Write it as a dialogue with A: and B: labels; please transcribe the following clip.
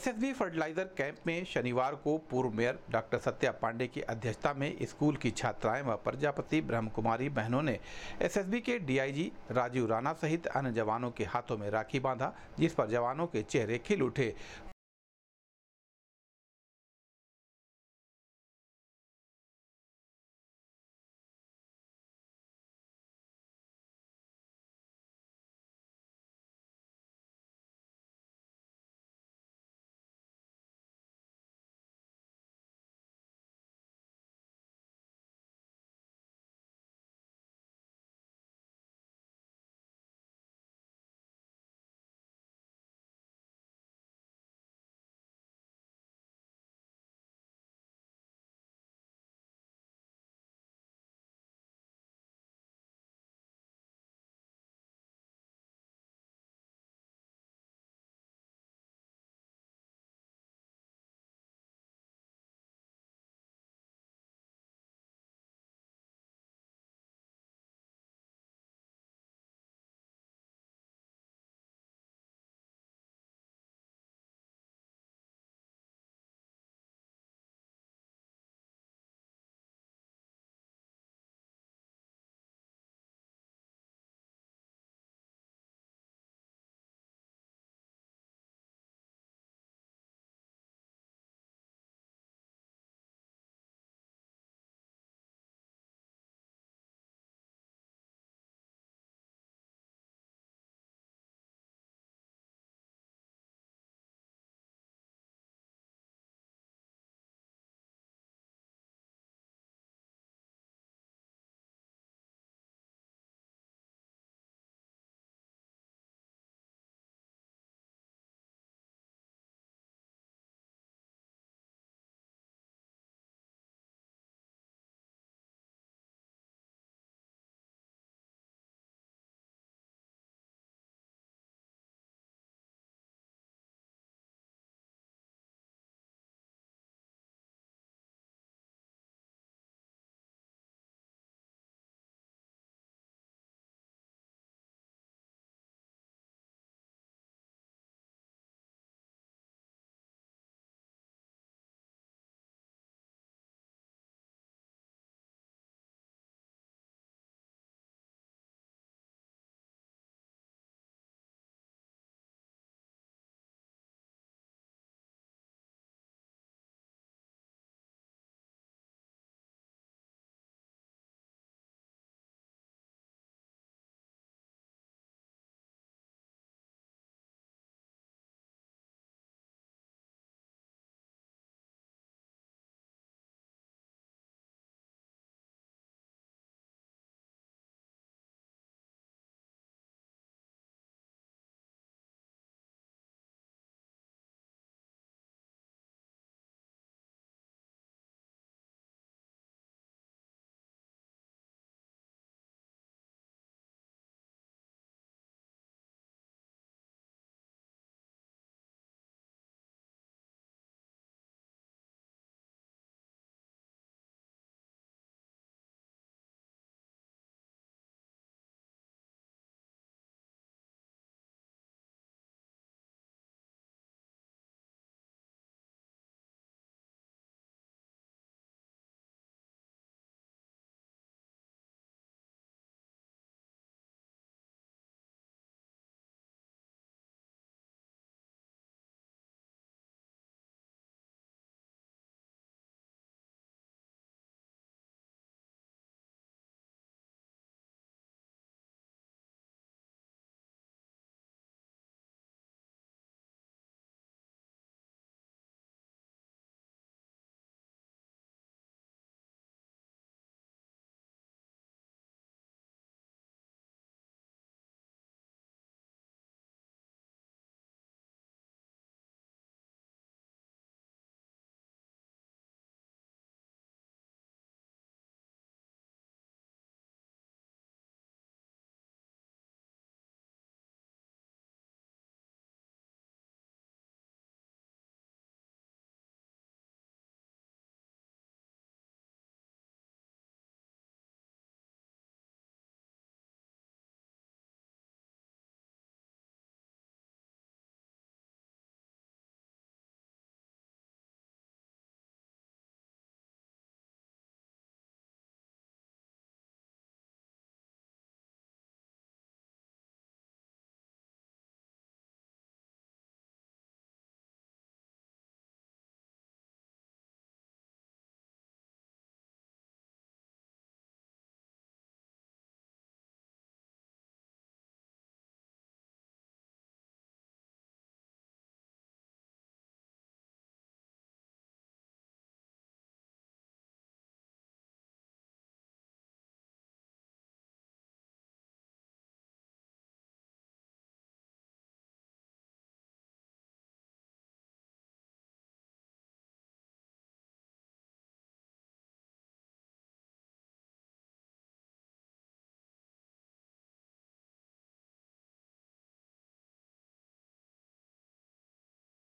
A: SSB fertiliser camp में शनिवार को पूर्व मेयर डॉक्टर सत्या पांडे की अध्यक्षता में स्कूल की छात्राएं व प्रजापति ब्रह्म कुमारी बहनों ने एसएसबी के डीआईजी राजीव राणा सहित अन्य जवानों के हाथों में राखी बांधा जिस पर जवानों के चेहरे खिल उठे